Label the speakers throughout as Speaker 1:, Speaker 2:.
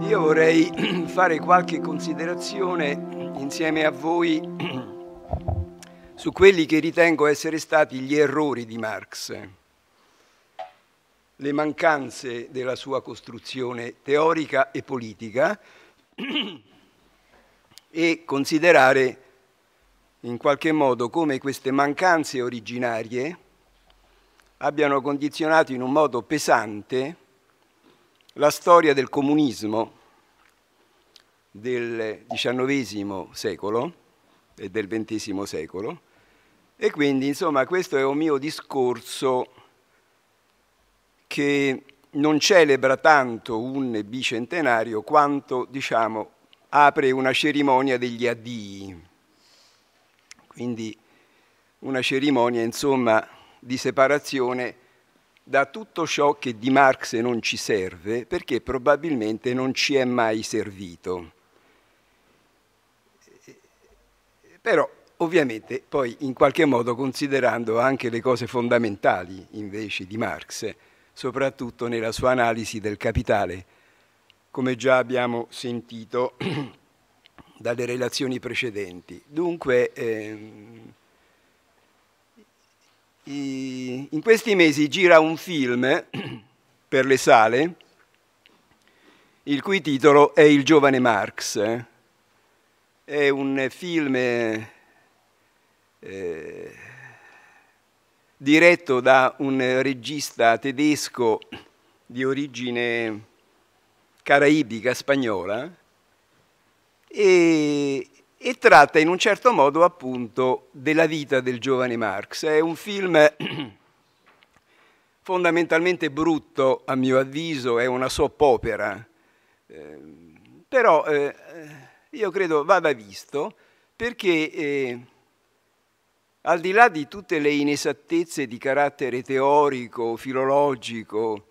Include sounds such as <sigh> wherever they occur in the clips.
Speaker 1: Io vorrei <clears throat> fare qualche considerazione insieme a voi <clears throat> su quelli che ritengo essere stati gli errori di Marx, le mancanze della sua costruzione teorica e politica <clears throat> e considerare in qualche modo come queste mancanze originarie abbiano condizionato in un modo pesante la storia del comunismo del XIX secolo e del XX secolo e quindi insomma questo è un mio discorso che non celebra tanto un bicentenario quanto diciamo apre una cerimonia degli addii quindi una cerimonia insomma di separazione da tutto ciò che di Marx non ci serve perché probabilmente non ci è mai servito. Però ovviamente poi in qualche modo considerando anche le cose fondamentali invece di Marx, soprattutto nella sua analisi del capitale, come già abbiamo sentito <clears throat> dalle relazioni precedenti. Dunque, eh, in questi mesi gira un film <clears throat> per le sale, il cui titolo è Il giovane Marx. Eh. È un film eh, diretto da un regista tedesco di origine caraibica spagnola e e tratta in un certo modo appunto della vita del giovane Marx. È un film <clears throat> fondamentalmente brutto, a mio avviso, è una soap opera, eh, però eh, io credo vada visto perché eh, al di là di tutte le inesattezze di carattere teorico, filologico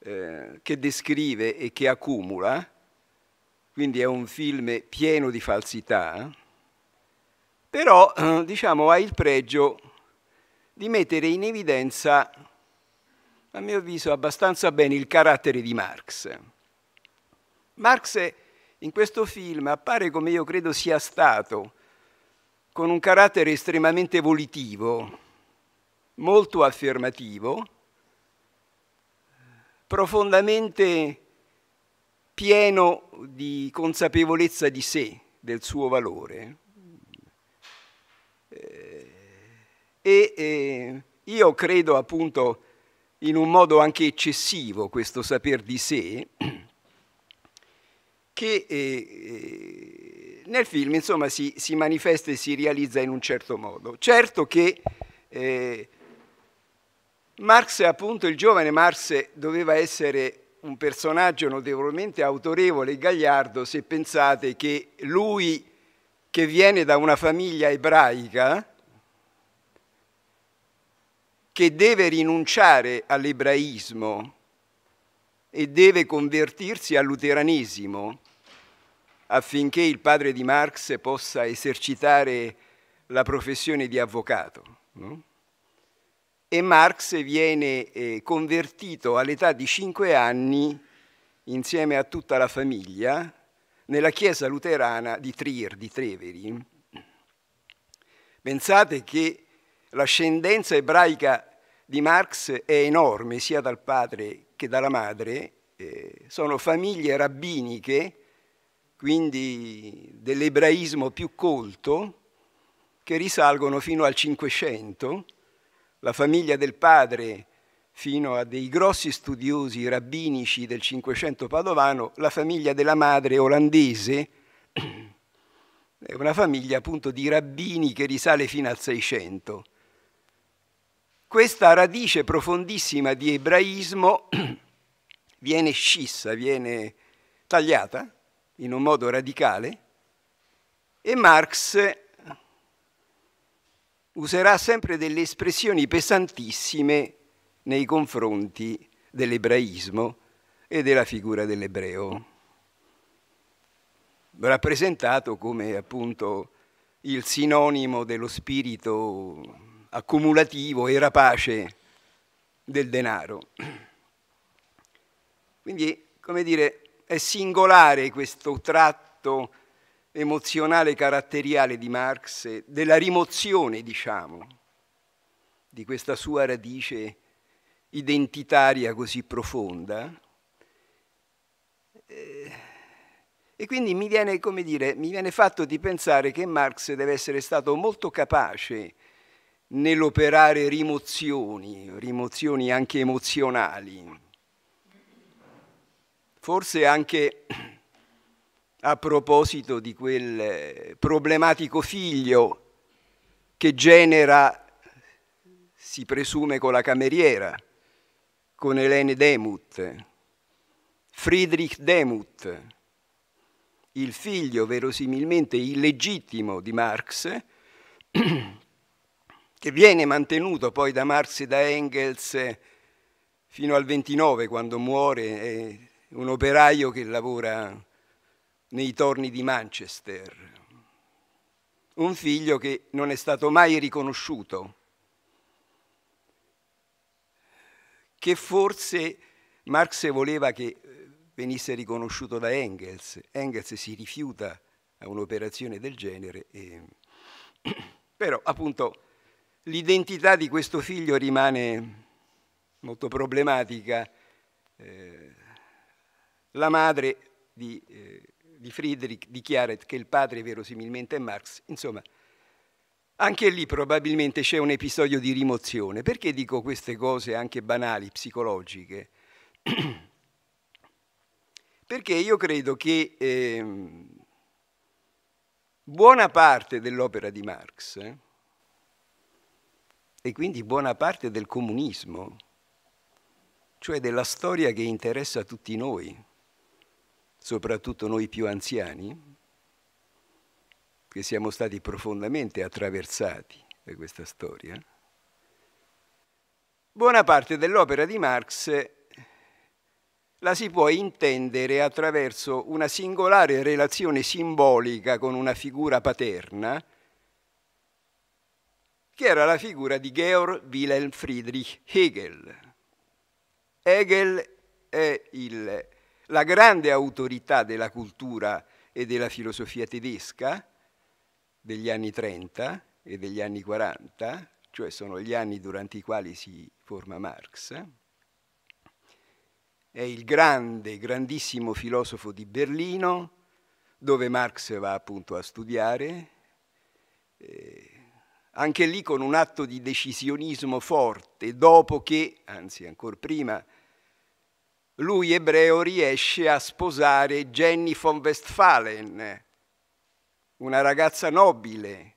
Speaker 1: eh, che descrive e che accumula, quindi è un film pieno di falsità, eh? però eh, diciamo, ha il pregio di mettere in evidenza, a mio avviso, abbastanza bene il carattere di Marx. Marx in questo film appare come io credo sia stato, con un carattere estremamente volitivo, molto affermativo, profondamente pieno di consapevolezza di sé, del suo valore. Eh, e, e io credo appunto in un modo anche eccessivo questo saper di sé, che eh, eh, nel film insomma, si, si, manifesta e si realizza in un certo modo. Certo che eh, Marx, appunto, il giovane Marx doveva essere un personaggio notevolmente autorevole, e Gagliardo, se pensate che lui che viene da una famiglia ebraica, che deve rinunciare all'ebraismo e deve convertirsi al luteranesimo affinché il padre di Marx possa esercitare la professione di avvocato. No? e Marx viene eh, convertito all'età di 5 anni, insieme a tutta la famiglia, nella chiesa luterana di Trier, di Treveri. Pensate che l'ascendenza ebraica di Marx è enorme, sia dal padre che dalla madre, eh, sono famiglie rabbiniche, quindi dell'ebraismo più colto, che risalgono fino al Cinquecento, la famiglia del padre fino a dei grossi studiosi rabbinici del Cinquecento padovano, la famiglia della madre olandese, <clears throat> è una famiglia appunto di rabbini che risale fino al Seicento. Questa radice profondissima di ebraismo <clears throat> viene scissa, viene tagliata in un modo radicale e Marx userà sempre delle espressioni pesantissime nei confronti dell'ebraismo e della figura dell'ebreo, rappresentato come appunto il sinonimo dello spirito accumulativo e rapace del denaro. Quindi, come dire, è singolare questo tratto emozionale caratteriale di Marx, della rimozione, diciamo, di questa sua radice identitaria così profonda. Eh, e quindi mi viene, come dire, mi viene fatto di pensare che Marx deve essere stato molto capace nell'operare rimozioni, rimozioni anche emozionali, forse anche a proposito di quel eh, problematico figlio che genera, si presume, con la cameriera, con Helene Demuth, Friedrich Demuth, il figlio verosimilmente illegittimo di Marx, <clears throat> che viene mantenuto poi da Marx e da Engels eh, fino al 29 quando muore, è un operaio che lavora nei torni di Manchester. Un figlio che non è stato mai riconosciuto, che forse Marx voleva che eh, venisse riconosciuto da Engels. Engels si rifiuta a un'operazione del genere, e... <clears throat> però appunto l'identità di questo figlio rimane molto problematica. Eh, la madre di eh, di Friedrich dichiara che il padre verosimilmente è Marx, insomma, anche lì probabilmente c'è un episodio di rimozione. Perché dico queste cose anche banali, psicologiche? <clears throat> Perché io credo che eh, buona parte dell'opera di Marx eh, e quindi buona parte del comunismo, cioè della storia che interessa a tutti noi, soprattutto noi più anziani, che siamo stati profondamente attraversati da questa storia, buona parte dell'opera di Marx la si può intendere attraverso una singolare relazione simbolica con una figura paterna, che era la figura di Georg Wilhelm Friedrich Hegel. Hegel è il la grande autorità della cultura e della filosofia tedesca degli anni 30 e degli anni 40, cioè sono gli anni durante i quali si forma Marx, è il grande, grandissimo filosofo di Berlino, dove Marx va appunto a studiare, eh, anche lì con un atto di decisionismo forte, dopo che, anzi ancora prima, lui ebreo riesce a sposare Jenny von Westphalen, una ragazza nobile,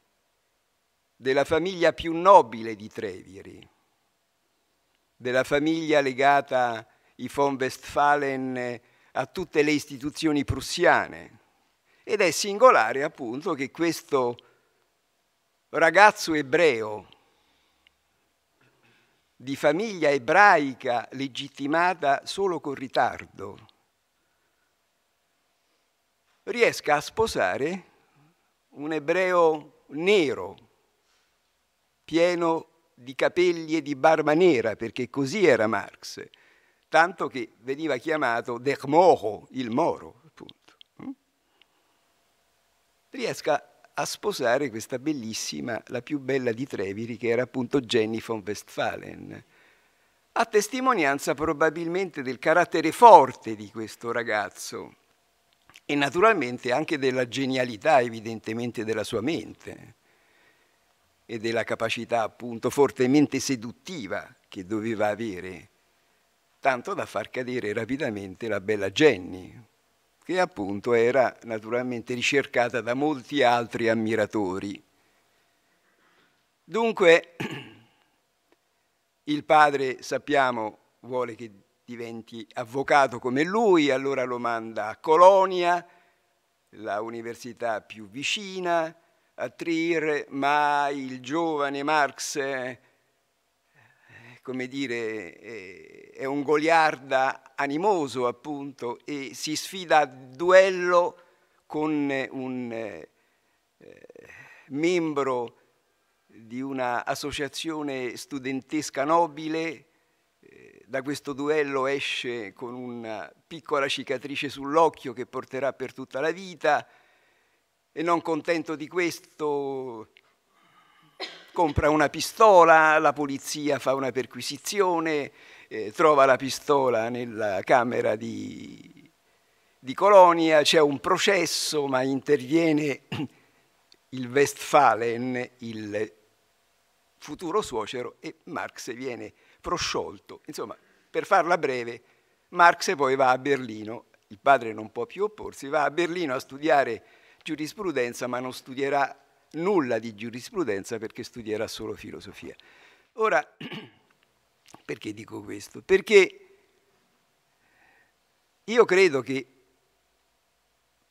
Speaker 1: della famiglia più nobile di Treviri, della famiglia legata i von Westphalen a tutte le istituzioni prussiane. Ed è singolare appunto che questo ragazzo ebreo, di famiglia ebraica legittimata solo con ritardo, riesca a sposare un ebreo nero, pieno di capelli e di barba nera, perché così era Marx, tanto che veniva chiamato Der Moro, il Moro, appunto. Hm? Riesca a sposare questa bellissima, la più bella di Treviri, che era appunto Jenny von Westphalen. A testimonianza probabilmente del carattere forte di questo ragazzo e naturalmente anche della genialità evidentemente della sua mente e della capacità appunto fortemente seduttiva che doveva avere, tanto da far cadere rapidamente la bella Jenny, che appunto era naturalmente ricercata da molti altri ammiratori. Dunque, <clears throat> il padre, sappiamo, vuole che diventi avvocato come lui, allora lo manda a Colonia, la università più vicina, a Trier, ma il giovane Marx eh, come dire, eh, è un goliarda animoso appunto e si sfida a duello con eh, un eh, membro di un'associazione studentesca nobile, eh, da questo duello esce con una piccola cicatrice sull'occhio che porterà per tutta la vita e non contento di questo compra una pistola, la polizia fa una perquisizione, eh, trova la pistola nella camera di, di Colonia, c'è un processo ma interviene <clears throat> il Westphalen, il futuro suocero, e Marx viene prosciolto. Insomma, per farla breve, Marx poi va a Berlino, il padre non può più opporsi, va a Berlino a studiare giurisprudenza ma non studierà nulla di giurisprudenza perché studierà solo filosofia. Ora, <clears throat> perché dico questo? Perché io credo che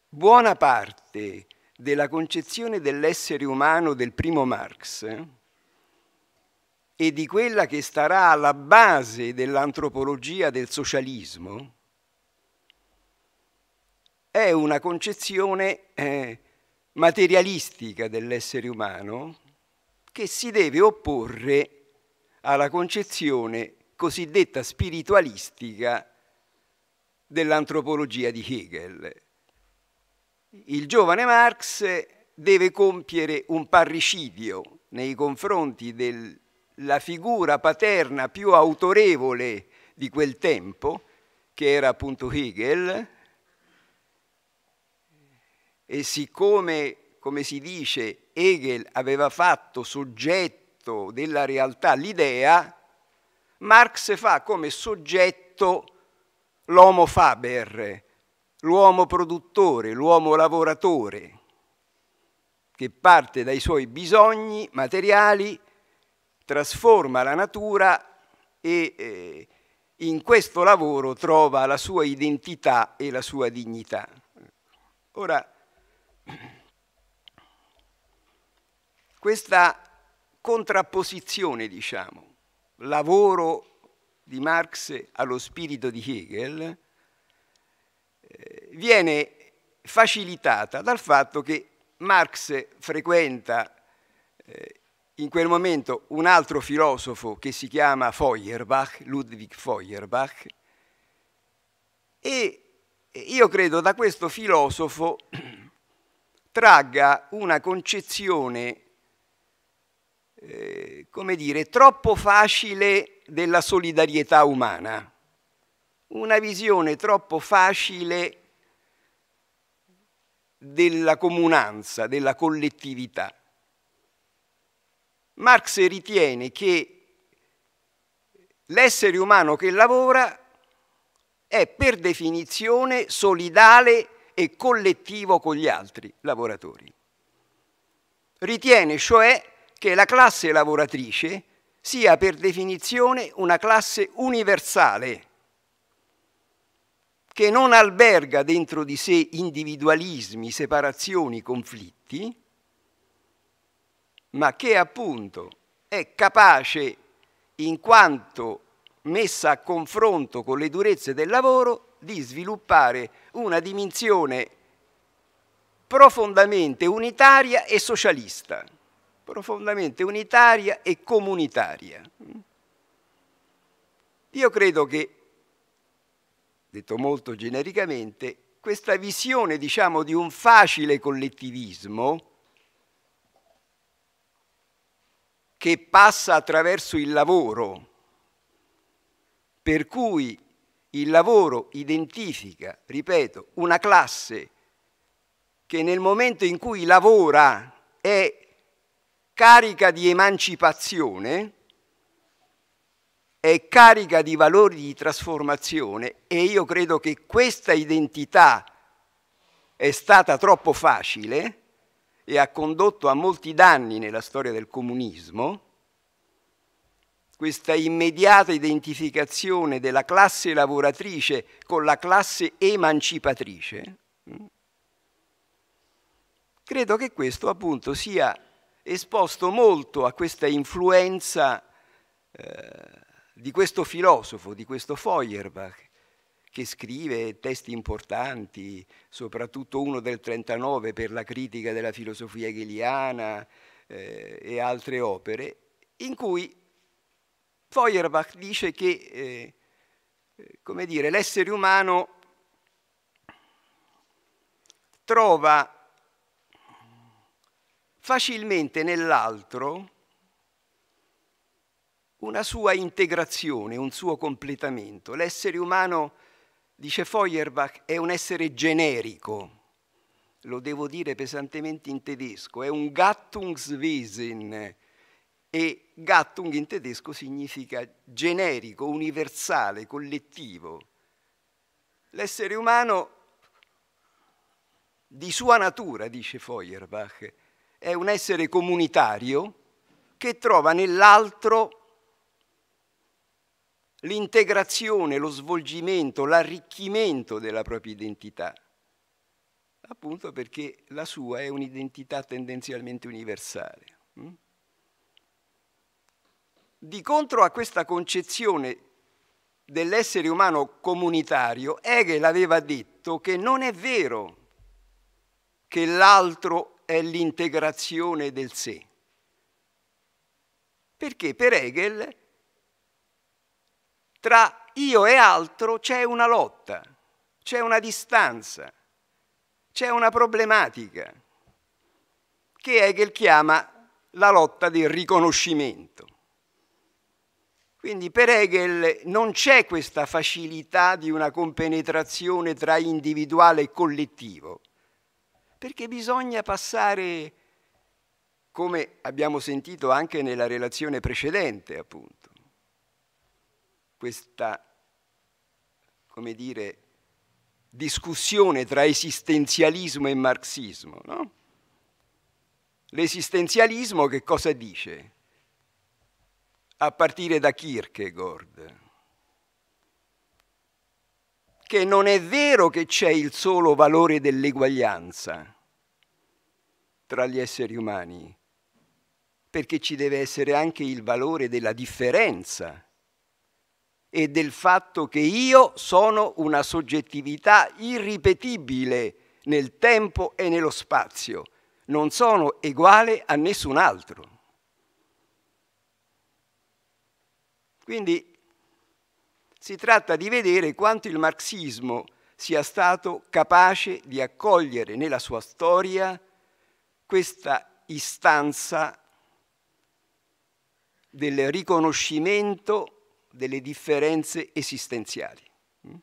Speaker 1: buona parte della concezione dell'essere umano del primo Marx eh, e di quella che starà alla base dell'antropologia del socialismo è una concezione eh, materialistica dell'essere umano che si deve opporre alla concezione cosiddetta spiritualistica dell'antropologia di Hegel. Il giovane Marx deve compiere un parricidio nei confronti della figura paterna più autorevole di quel tempo, che era appunto Hegel, e siccome, come si dice, Hegel aveva fatto soggetto della realtà l'idea, Marx fa come soggetto l'homo faber, l'uomo produttore, l'uomo lavoratore, che parte dai suoi bisogni materiali, trasforma la natura e eh, in questo lavoro trova la sua identità e la sua dignità. Ora, questa contrapposizione, diciamo, lavoro di Marx allo spirito di Hegel, eh, viene facilitata dal fatto che Marx frequenta eh, in quel momento un altro filosofo che si chiama Feuerbach, Ludwig Feuerbach, e io credo da questo filosofo tragga una concezione, eh, come dire, troppo facile della solidarietà umana, una visione troppo facile della comunanza, della collettività. Marx ritiene che l'essere umano che lavora è per definizione solidale e collettivo con gli altri lavoratori. Ritiene cioè che la classe lavoratrice sia per definizione una classe universale, che non alberga dentro di sé individualismi, separazioni, conflitti, ma che appunto è capace, in quanto messa a confronto con le durezze del lavoro, di sviluppare una dimensione profondamente unitaria e socialista, profondamente unitaria e comunitaria. Io credo che, detto molto genericamente, questa visione, diciamo, di un facile collettivismo che passa attraverso il lavoro, per cui il lavoro identifica, ripeto, una classe che nel momento in cui lavora è carica di emancipazione, è carica di valori di trasformazione e io credo che questa identità è stata troppo facile e ha condotto a molti danni nella storia del comunismo questa immediata identificazione della classe lavoratrice con la classe emancipatrice, mm, credo che questo appunto sia esposto molto a questa influenza eh, di questo filosofo, di questo Feuerbach, che scrive testi importanti, soprattutto uno del 39 per la critica della filosofia hegeliana eh, e altre opere, in cui Feuerbach dice che eh, eh dire, l'essere umano trova facilmente nell'altro una sua integrazione, un suo completamento. L'essere umano, dice Feuerbach, è un essere generico, lo devo dire pesantemente in tedesco, è un Gattungswesen, e Gattung in tedesco significa generico, universale, collettivo. L'essere umano di sua natura, dice Feuerbach, è un essere comunitario che trova nell'altro l'integrazione, lo svolgimento, l'arricchimento della propria identità, appunto perché la sua è un'identità tendenzialmente universale. Mm? Di contro a questa concezione dell'essere umano comunitario, Hegel aveva detto che non è vero che l'altro è l'integrazione del sé. Perché per Hegel tra io e altro c'è una lotta, c'è una distanza, c'è una problematica che Hegel chiama la lotta del riconoscimento. Quindi per Hegel non c'è questa facilità di una compenetrazione tra individuale e collettivo, perché bisogna passare, come abbiamo sentito anche nella relazione precedente, appunto, questa, come dire, discussione tra esistenzialismo e marxismo. No? L'esistenzialismo che cosa dice? a partire da Kierkegaard, che non è vero che c'è il solo valore dell'eguaglianza tra gli esseri umani, perché ci deve essere anche il valore della differenza e del fatto che io sono una soggettività irripetibile nel tempo e nello spazio, non sono uguale a nessun altro. Quindi si tratta di vedere quanto il marxismo sia stato capace di accogliere nella sua storia questa istanza del riconoscimento delle differenze esistenziali mm?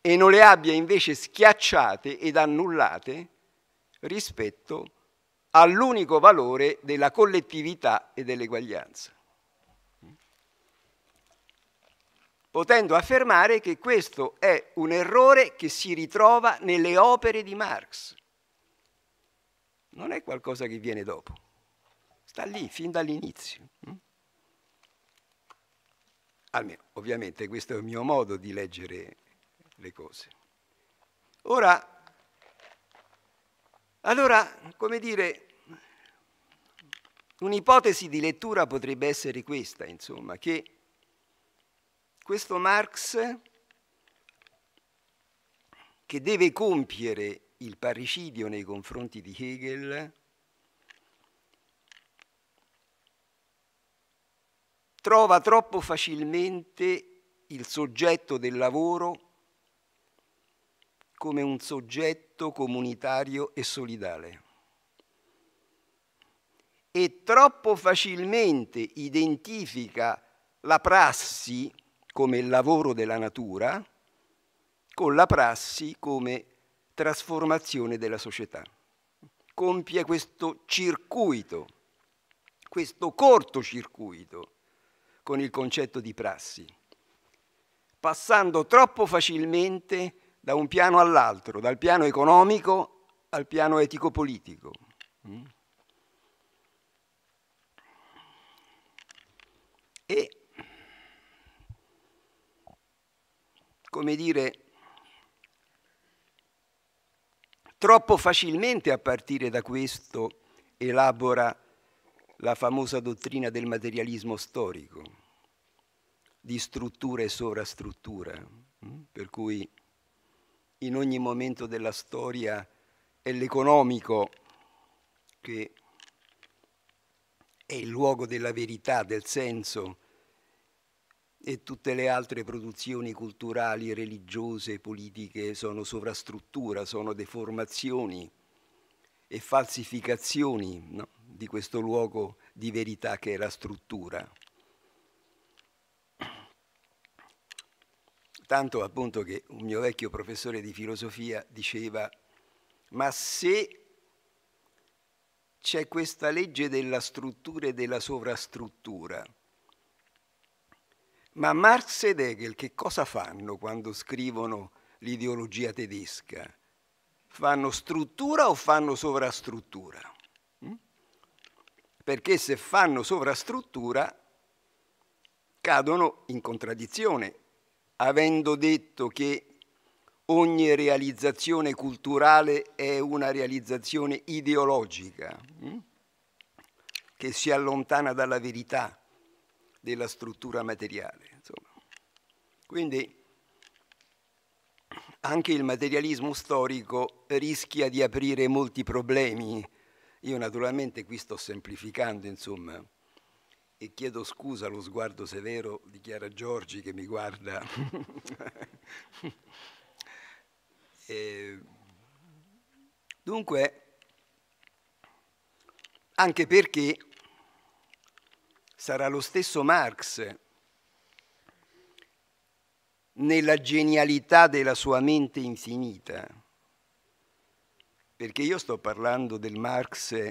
Speaker 1: e non le abbia invece schiacciate ed annullate rispetto all'unico valore della collettività e dell'eguaglianza. potendo affermare che questo è un errore che si ritrova nelle opere di Marx. Non è qualcosa che viene dopo, sta lì fin dall'inizio. Mm? Almeno, ovviamente, questo è il mio modo di leggere le cose. Ora, allora, come dire, un'ipotesi di lettura potrebbe essere questa, insomma, che questo Marx, che deve compiere il parricidio nei confronti di Hegel, trova troppo facilmente il soggetto del lavoro come un soggetto comunitario e solidale e troppo facilmente identifica la prassi come il lavoro della natura, con la prassi come trasformazione della società. Compie questo circuito, questo cortocircuito con il concetto di prassi, passando troppo facilmente da un piano all'altro, dal piano economico al piano etico-politico. Mm? E come dire, troppo facilmente a partire da questo elabora la famosa dottrina del materialismo storico, di struttura e sovrastruttura, mm? per cui in ogni momento della storia è l'economico che è il luogo della verità, del senso, e tutte le altre produzioni culturali, religiose, politiche sono sovrastruttura, sono deformazioni e falsificazioni no? di questo luogo di verità che è la struttura. Tanto appunto che un mio vecchio professore di filosofia diceva, ma se c'è questa legge della struttura e della sovrastruttura, ma Marx ed Hegel che cosa fanno quando scrivono l'ideologia tedesca? Fanno struttura o fanno sovrastruttura? Mm? Perché se fanno sovrastruttura cadono in contraddizione, avendo detto che ogni realizzazione culturale è una realizzazione ideologica, mm? che si allontana dalla verità della struttura materiale. Insomma. Quindi anche il materialismo storico rischia di aprire molti problemi. Io naturalmente qui sto semplificando, insomma, e chiedo scusa allo sguardo severo di Chiara Giorgi che mi guarda. <laughs> e, dunque, anche perché sarà lo stesso Marx, nella genialità della sua mente infinita, perché io sto parlando del Marx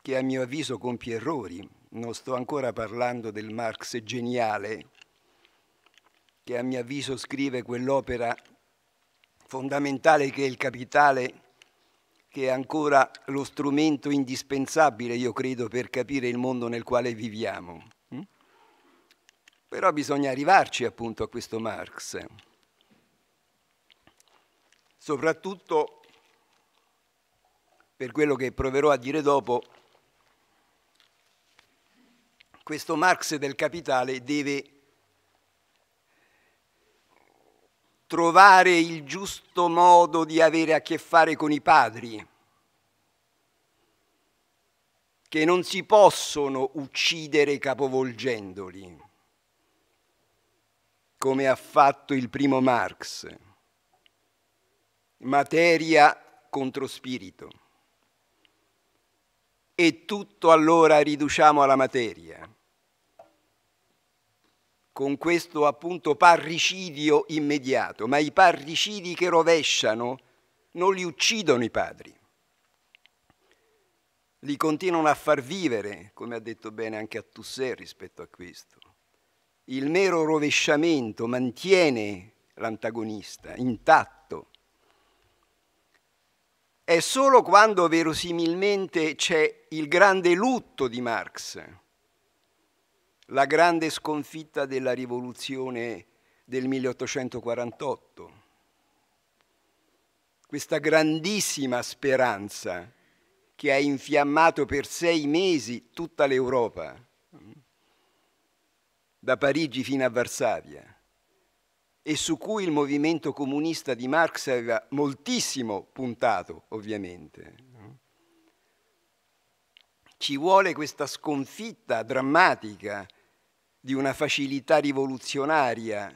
Speaker 1: che a mio avviso compie errori, non sto ancora parlando del Marx geniale, che a mio avviso scrive quell'opera fondamentale che è il capitale che è ancora lo strumento indispensabile, io credo, per capire il mondo nel quale viviamo. Mm? Però bisogna arrivarci appunto a questo Marx, soprattutto per quello che proverò a dire dopo, questo Marx del capitale deve trovare il giusto modo di avere a che fare con i padri, che non si possono uccidere capovolgendoli, come ha fatto il primo Marx, materia contro spirito. E tutto allora riduciamo alla materia con questo appunto parricidio immediato, ma i parricidi che rovesciano non li uccidono i padri, li continuano a far vivere, come ha detto bene anche a Toussaint rispetto a questo. Il mero rovesciamento mantiene l'antagonista intatto. È solo quando verosimilmente c'è il grande lutto di Marx, la grande sconfitta della rivoluzione del 1848. Questa grandissima speranza che ha infiammato per sei mesi tutta l'Europa, mm, da Parigi fino a Varsavia, e su cui il movimento comunista di Marx aveva moltissimo puntato, ovviamente. Ci vuole questa sconfitta drammatica di una facilità rivoluzionaria,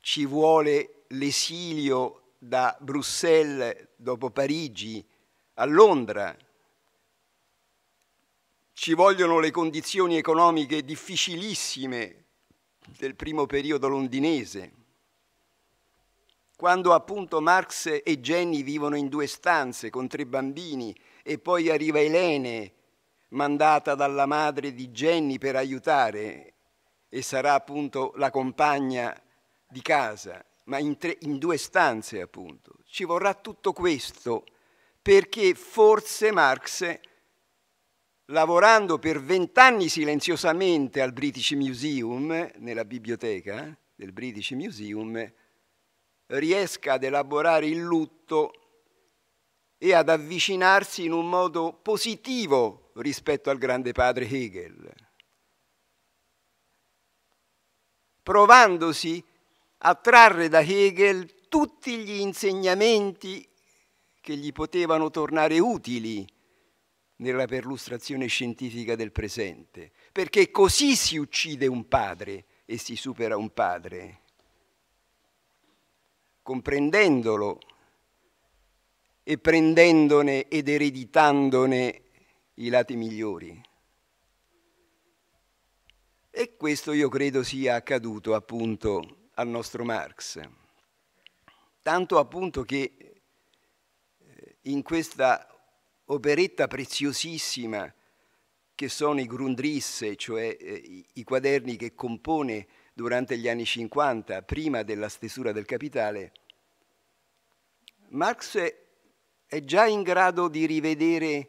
Speaker 1: ci vuole l'esilio da Bruxelles, dopo Parigi, a Londra, ci vogliono le condizioni economiche difficilissime del primo periodo londinese, quando appunto Marx e Jenny vivono in due stanze con tre bambini e poi arriva Elene, mandata dalla madre di Jenny per aiutare e sarà appunto la compagna di casa, ma in, tre, in due stanze appunto. Ci vorrà tutto questo perché forse Marx, lavorando per vent'anni silenziosamente al British Museum, nella biblioteca del British Museum, riesca ad elaborare il lutto e ad avvicinarsi in un modo positivo rispetto al grande padre Hegel. provandosi a trarre da Hegel tutti gli insegnamenti che gli potevano tornare utili nella perlustrazione scientifica del presente, perché così si uccide un padre e si supera un padre, comprendendolo e prendendone ed ereditandone i lati migliori. E questo io credo sia accaduto appunto al nostro Marx. Tanto appunto che eh, in questa operetta preziosissima che sono i Grundrisse, cioè eh, i quaderni che compone durante gli anni 50, prima della stesura del capitale, Marx è già in grado di rivedere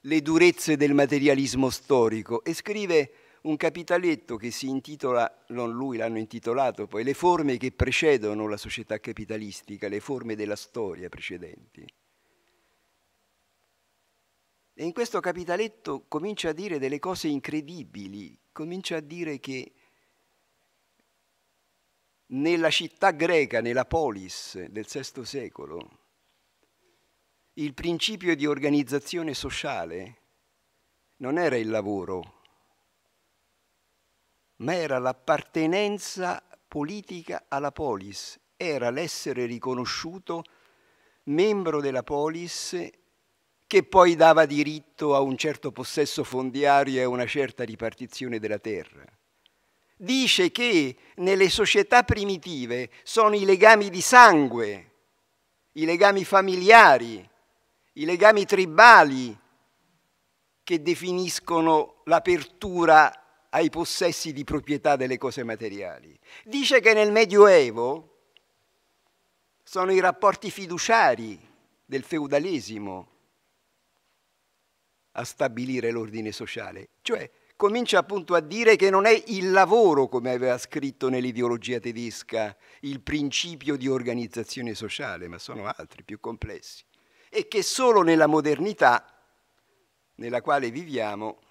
Speaker 1: le durezze del materialismo storico e scrive un capitaletto che si intitola, non lui l'hanno intitolato poi, Le forme che precedono la società capitalistica, le forme della storia precedenti. E in questo capitaletto comincia a dire delle cose incredibili, comincia a dire che nella città greca, nella polis del VI secolo, il principio di organizzazione sociale non era il lavoro, ma era l'appartenenza politica alla polis, era l'essere riconosciuto membro della polis che poi dava diritto a un certo possesso fondiario e a una certa ripartizione della terra. Dice che nelle società primitive sono i legami di sangue, i legami familiari, i legami tribali che definiscono l'apertura ai possessi di proprietà delle cose materiali. Dice che nel Medioevo sono i rapporti fiduciari del feudalesimo a stabilire l'ordine sociale. Cioè, comincia appunto a dire che non è il lavoro, come aveva scritto nell'ideologia tedesca, il principio di organizzazione sociale, ma sono altri, più complessi. E che solo nella modernità nella quale viviamo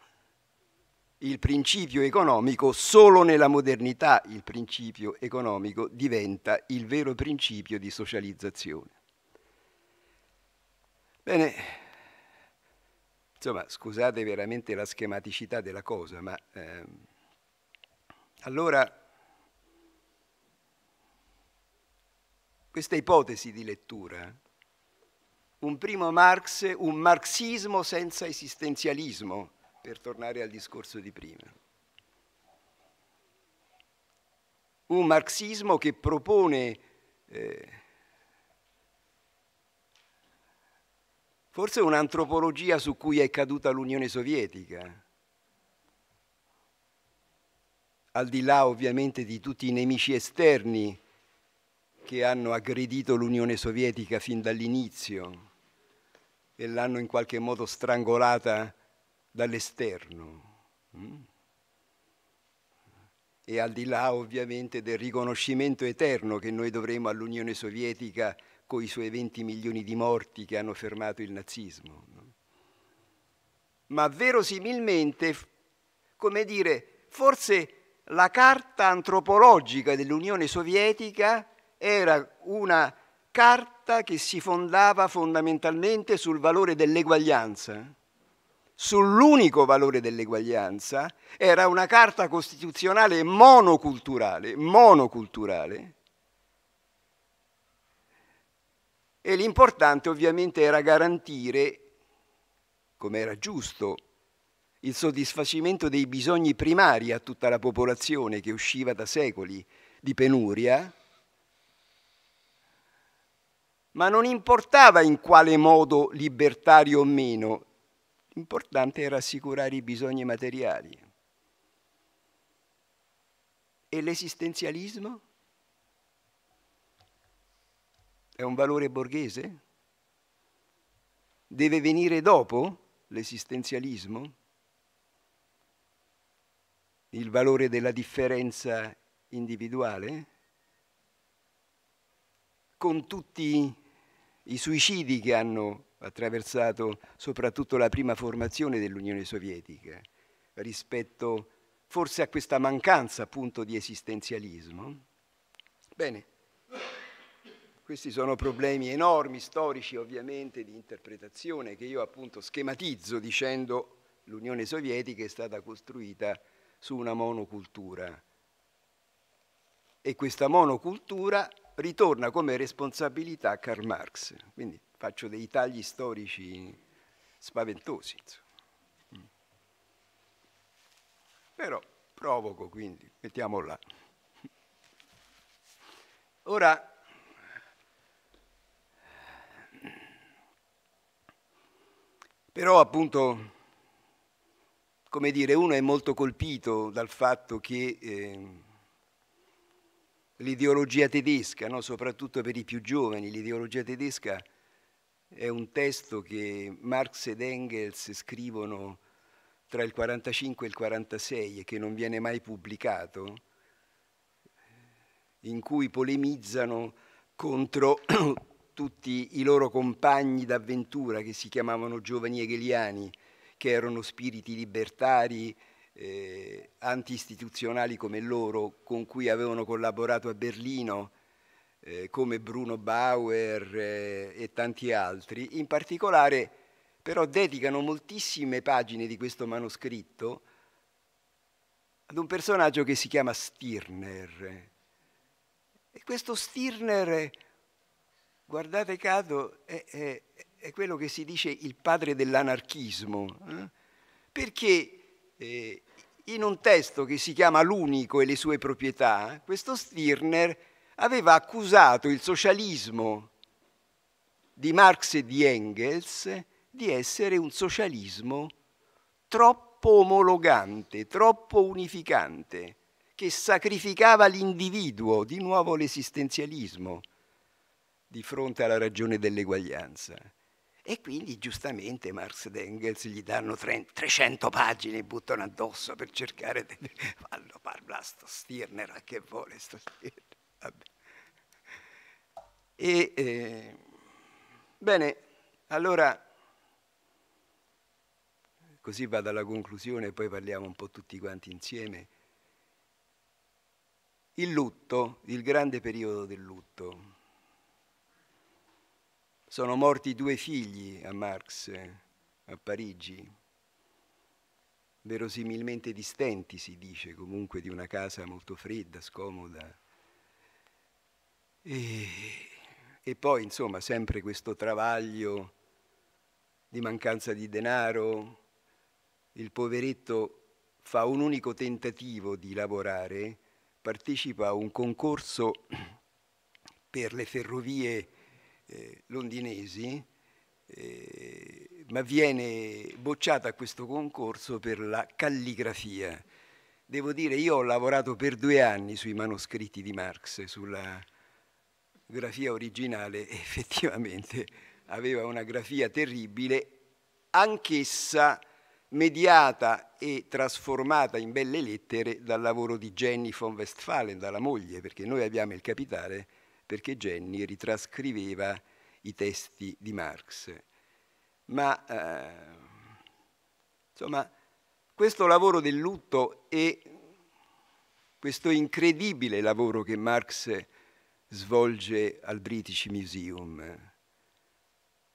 Speaker 1: il principio economico, solo nella modernità il principio economico diventa il vero principio di socializzazione. Bene, insomma, scusate veramente la schematicità della cosa, ma ehm, allora questa ipotesi di lettura, un primo Marx, un marxismo senza esistenzialismo, per tornare al discorso di prima. Un marxismo che propone eh, forse un'antropologia su cui è caduta l'Unione Sovietica, al di là ovviamente di tutti i nemici esterni che hanno aggredito l'Unione Sovietica fin dall'inizio e l'hanno in qualche modo strangolata dall'esterno. Mm? E al di là ovviamente del riconoscimento eterno che noi dovremo all'Unione Sovietica con i suoi 20 milioni di morti che hanno fermato il nazismo. Ma verosimilmente, come dire, forse la carta antropologica dell'Unione Sovietica era una carta che si fondava fondamentalmente sul valore dell'eguaglianza sull'unico valore dell'eguaglianza era una carta costituzionale monoculturale, monoculturale. E l'importante ovviamente era garantire, come era giusto, il soddisfacimento dei bisogni primari a tutta la popolazione che usciva da secoli di penuria, ma non importava in quale modo libertario o meno L'importante era assicurare i bisogni materiali. E l'esistenzialismo? È un valore borghese? Deve venire dopo l'esistenzialismo? Il valore della differenza individuale? Con tutti i suicidi che hanno attraversato soprattutto la prima formazione dell'Unione Sovietica, rispetto forse a questa mancanza appunto di esistenzialismo. Bene, questi sono problemi enormi, storici ovviamente, di interpretazione che io appunto schematizzo dicendo l'Unione Sovietica è stata costruita su una monocultura e questa monocultura ritorna come responsabilità a Karl Marx. Quindi faccio dei tagli storici spaventosi. Mm. Però provoco, quindi mettiamo là. Ora, però appunto, come dire, uno è molto colpito dal fatto che eh, l'ideologia tedesca, no? soprattutto per i più giovani, l'ideologia tedesca è un testo che Marx ed Engels scrivono tra il 45 e il 46 e che non viene mai pubblicato, in cui polemizzano contro <coughs> tutti i loro compagni d'avventura che si chiamavano giovani hegeliani, che erano spiriti libertari, eh, anti-istituzionali come loro, con cui avevano collaborato a Berlino eh, come Bruno Bauer eh, e tanti altri, in particolare però dedicano moltissime pagine di questo manoscritto ad un personaggio che si chiama Stirner. E questo Stirner, guardate caso, è, è, è quello che si dice il padre dell'anarchismo, eh? perché eh, in un testo che si chiama L'unico e le sue proprietà, questo Stirner aveva accusato il socialismo di Marx e di Engels di essere un socialismo troppo omologante, troppo unificante, che sacrificava l'individuo, di nuovo l'esistenzialismo, di fronte alla ragione dell'eguaglianza. E quindi giustamente Marx ed Engels gli danno 300 pagine e buttano addosso per cercare di... <laughs> Fallo, parla sto Stirner, a che vuole sto Stirner? Vabbè. E, eh, bene, allora, così vado alla conclusione e poi parliamo un po' tutti quanti insieme. Il lutto, il grande periodo del lutto. Sono morti due figli a Marx, a Parigi, verosimilmente distenti si dice, comunque di una casa molto fredda, scomoda, e, e poi, insomma, sempre questo travaglio di mancanza di denaro, il poveretto fa un unico tentativo di lavorare, partecipa a un concorso per le ferrovie eh, londinesi, eh, ma viene bocciato a questo concorso per la calligrafia. Devo dire, io ho lavorato per due anni sui manoscritti di Marx, sulla grafia originale <laughs> effettivamente aveva una grafia terribile, anch'essa mediata e trasformata in belle lettere dal lavoro di Jenny von Westphalen, dalla moglie, perché noi abbiamo il capitale perché Jenny ritrascriveva i testi di Marx. Ma eh, insomma, questo lavoro del lutto e questo incredibile lavoro che Marx svolge al British Museum.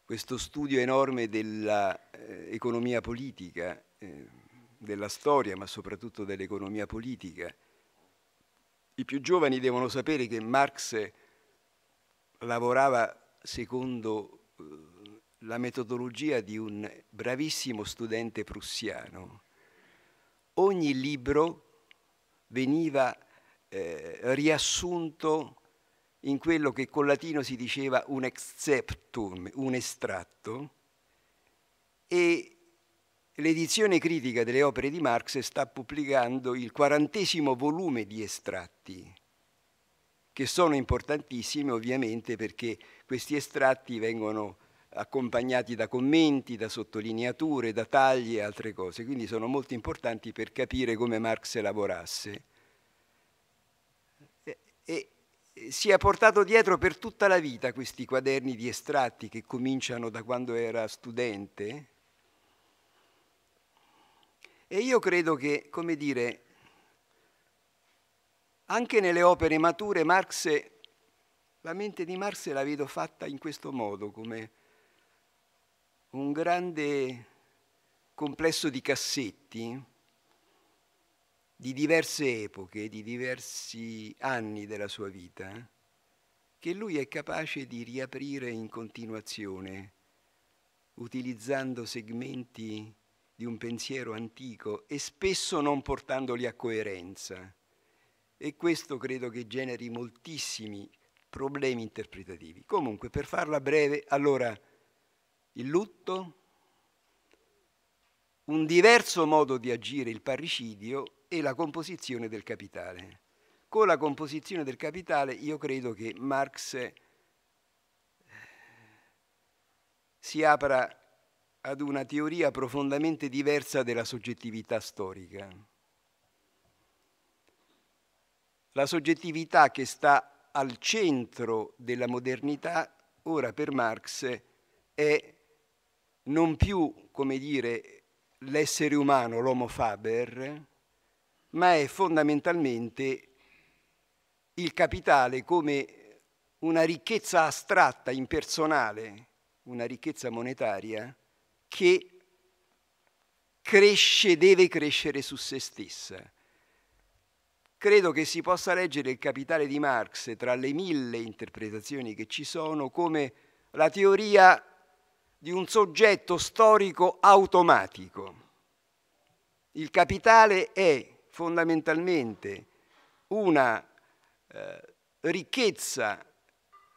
Speaker 1: Questo studio enorme dell'economia eh, politica, eh, della storia, ma soprattutto dell'economia politica. I più giovani devono sapere che Marx lavorava secondo eh, la metodologia di un bravissimo studente prussiano. Ogni libro veniva riassunto in quello che con latino si diceva un exceptum, un estratto, e l'edizione critica delle opere di Marx sta pubblicando il quarantesimo volume di estratti, che sono importantissimi ovviamente perché questi estratti vengono accompagnati da commenti, da sottolineature, da tagli e altre cose, quindi sono molto importanti per capire come Marx lavorasse. e si è portato dietro per tutta la vita questi quaderni di estratti che cominciano da quando era studente. E io credo che, come dire, anche nelle opere mature Marx, la mente di Marx la vedo fatta in questo modo, come un grande complesso di cassetti di diverse epoche, di diversi anni della sua vita, che lui è capace di riaprire in continuazione, utilizzando segmenti di un pensiero antico e spesso non portandoli a coerenza. E questo credo che generi moltissimi problemi interpretativi. Comunque, per farla breve, allora, il lutto, un diverso modo di agire il parricidio e la composizione del capitale. Con la composizione del capitale io credo che Marx eh, si apra ad una teoria profondamente diversa della soggettività storica. La soggettività che sta al centro della modernità, ora per Marx, è non più, come dire, l'essere umano, l'homo faber, ma è fondamentalmente il capitale come una ricchezza astratta, impersonale, una ricchezza monetaria che cresce, deve crescere su se stessa. Credo che si possa leggere il capitale di Marx tra le mille interpretazioni che ci sono come la teoria di un soggetto storico automatico. Il capitale è fondamentalmente una eh, ricchezza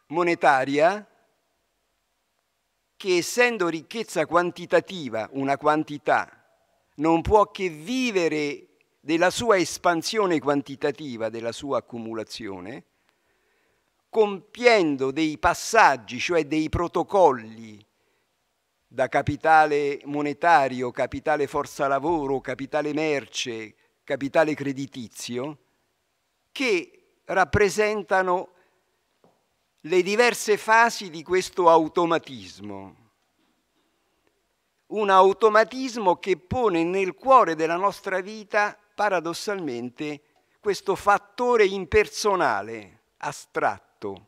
Speaker 1: monetaria che essendo ricchezza quantitativa, una quantità, non può che vivere della sua espansione quantitativa, della sua accumulazione, compiendo dei passaggi, cioè dei protocolli da capitale monetario, capitale forza lavoro, capitale merce, capitale creditizio, che rappresentano le diverse fasi di questo automatismo. Un automatismo che pone nel cuore della nostra vita, paradossalmente, questo fattore impersonale, astratto,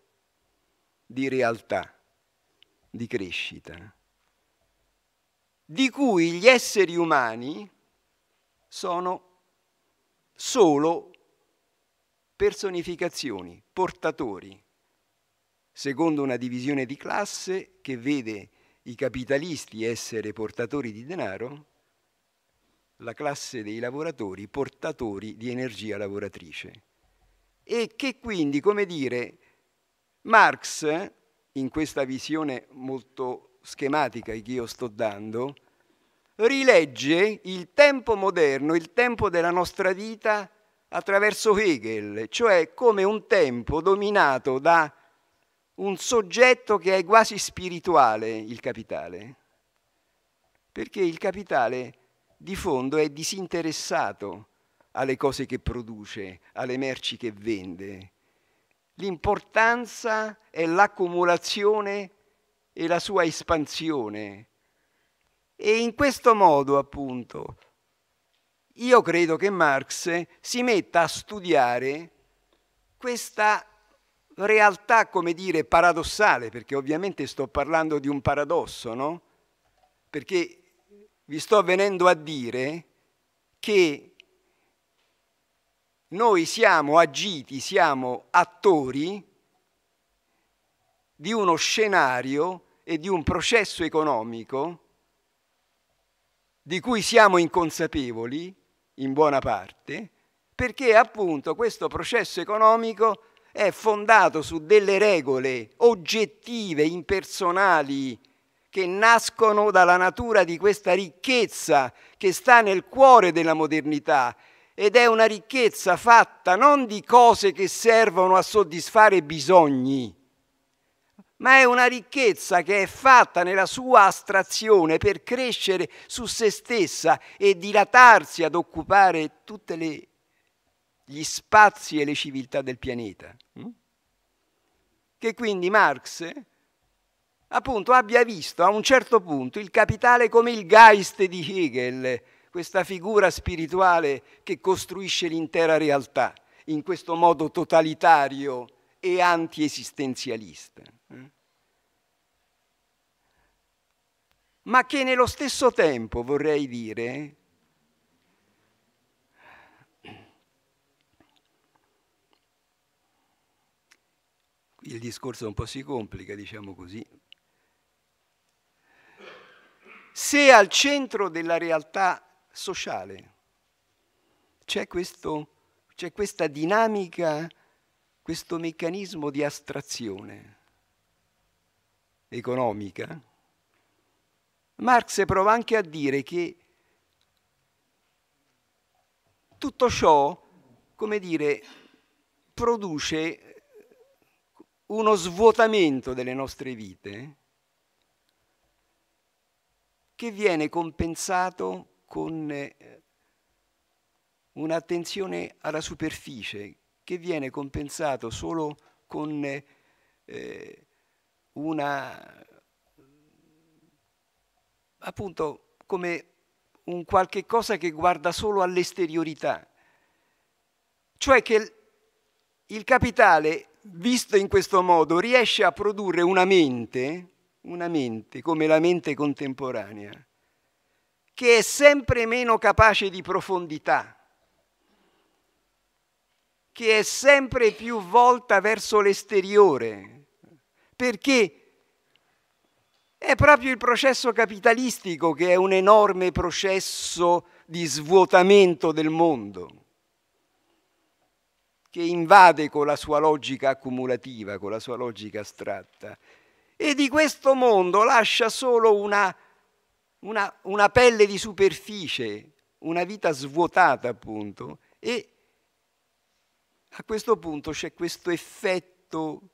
Speaker 1: di realtà, di crescita, di cui gli esseri umani sono solo personificazioni, portatori, secondo una divisione di classe che vede i capitalisti essere portatori di denaro, la classe dei lavoratori portatori di energia lavoratrice. E che quindi, come dire, Marx, in questa visione molto schematica che io sto dando, rilegge il tempo moderno, il tempo della nostra vita attraverso Hegel, cioè come un tempo dominato da un soggetto che è quasi spirituale, il capitale, perché il capitale di fondo è disinteressato alle cose che produce, alle merci che vende. L'importanza è l'accumulazione e la sua espansione, e in questo modo, appunto, io credo che Marx si metta a studiare questa realtà, come dire, paradossale, perché ovviamente sto parlando di un paradosso, no? Perché vi sto venendo a dire che noi siamo agiti, siamo attori di uno scenario e di un processo economico di cui siamo inconsapevoli in buona parte, perché appunto questo processo economico è fondato su delle regole oggettive, impersonali, che nascono dalla natura di questa ricchezza che sta nel cuore della modernità ed è una ricchezza fatta non di cose che servono a soddisfare bisogni, ma è una ricchezza che è fatta nella sua astrazione per crescere su se stessa e dilatarsi ad occupare tutti gli spazi e le civiltà del pianeta. Mm? Che quindi Marx appunto abbia visto a un certo punto il capitale come il Geist di Hegel, questa figura spirituale che costruisce l'intera realtà in questo modo totalitario e antiesistenzialista. ma che nello stesso tempo, vorrei dire, il discorso un po' si complica, diciamo così. Se al centro della realtà sociale c'è, questa dinamica, questo meccanismo di astrazione economica, Marx prova anche a dire che tutto ciò, come dire, produce uno svuotamento delle nostre vite che viene compensato con eh, un'attenzione alla superficie, che viene compensato solo con eh, una appunto come un qualche cosa che guarda solo all'esteriorità, cioè che il capitale, visto in questo modo, riesce a produrre una mente, una mente come la mente contemporanea, che è sempre meno capace di profondità, che è sempre più volta verso l'esteriore, perché è proprio il processo capitalistico che è un enorme processo di svuotamento del mondo, che invade con la sua logica accumulativa, con la sua logica astratta. E di questo mondo lascia solo una, una, una pelle di superficie, una vita svuotata appunto. E a questo punto c'è questo effetto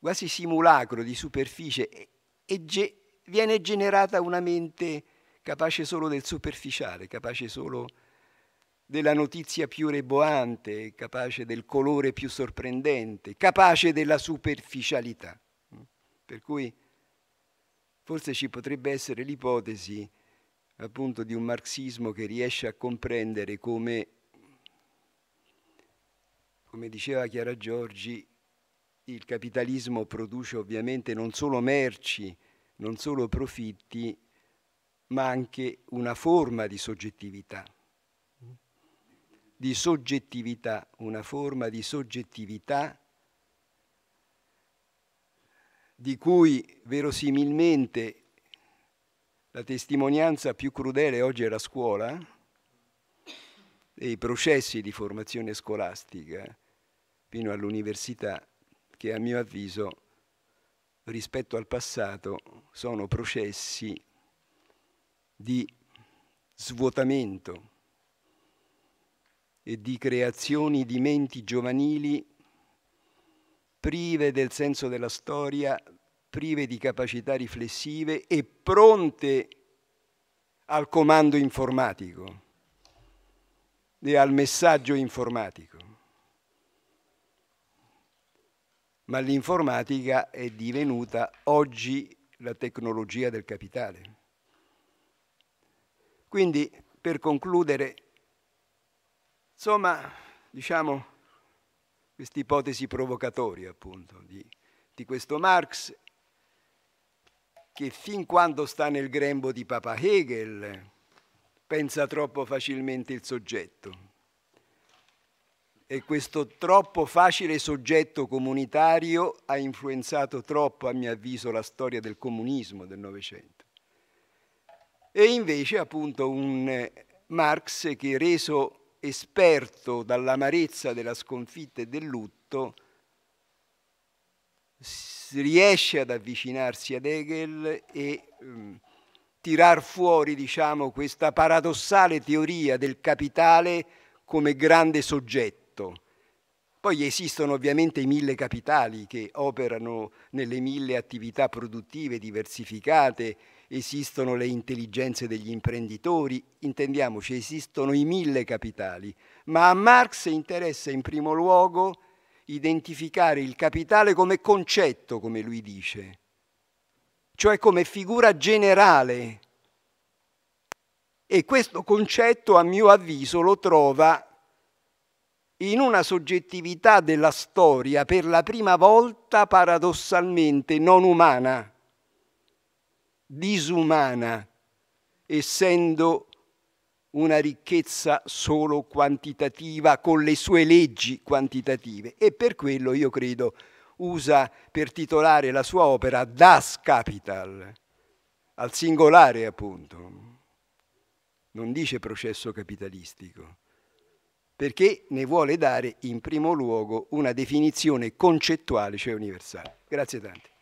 Speaker 1: quasi simulacro di superficie e ge- viene generata una mente capace solo del superficiale, capace solo della notizia più reboante, capace del colore più sorprendente, capace della superficialità. Per cui forse ci potrebbe essere l'ipotesi appunto di un marxismo che riesce a comprendere come, come diceva Chiara Giorgi, il capitalismo produce ovviamente non solo merci, non solo profitti, ma anche una forma di soggettività. Di soggettività, una forma di soggettività di cui verosimilmente la testimonianza più crudele oggi è la scuola e i processi di formazione scolastica fino all'università che a mio avviso rispetto al passato sono processi di svuotamento e di creazioni di menti giovanili prive del senso della storia, prive di capacità riflessive e pronte al comando informatico e al messaggio informatico. ma l'informatica è divenuta oggi la tecnologia del capitale. Quindi, per concludere, insomma, diciamo, questa ipotesi provocatoria appunto di, di questo Marx che fin quando sta nel grembo di Papa Hegel pensa troppo facilmente il soggetto e questo troppo facile soggetto comunitario ha influenzato troppo, a mio avviso, la storia del comunismo del Novecento. E invece appunto un eh, Marx che reso esperto dall'amarezza della sconfitta e del lutto, riesce ad avvicinarsi ad Hegel e mm, tirar fuori diciamo, questa paradossale teoria del capitale come grande soggetto poi esistono ovviamente i mille capitali che operano nelle mille attività produttive diversificate, esistono le intelligenze degli imprenditori, intendiamoci, esistono i mille capitali, ma a Marx interessa in primo luogo identificare il capitale come concetto, come lui dice, cioè come figura generale. E questo concetto, a mio avviso, lo trova in una soggettività della storia per la prima volta paradossalmente non umana, disumana, essendo una ricchezza solo quantitativa con le sue leggi quantitative e per quello io credo usa per titolare la sua opera Das Capital, al singolare appunto. Non dice processo capitalistico perché ne vuole dare in primo luogo una definizione concettuale, cioè universale. Grazie tante.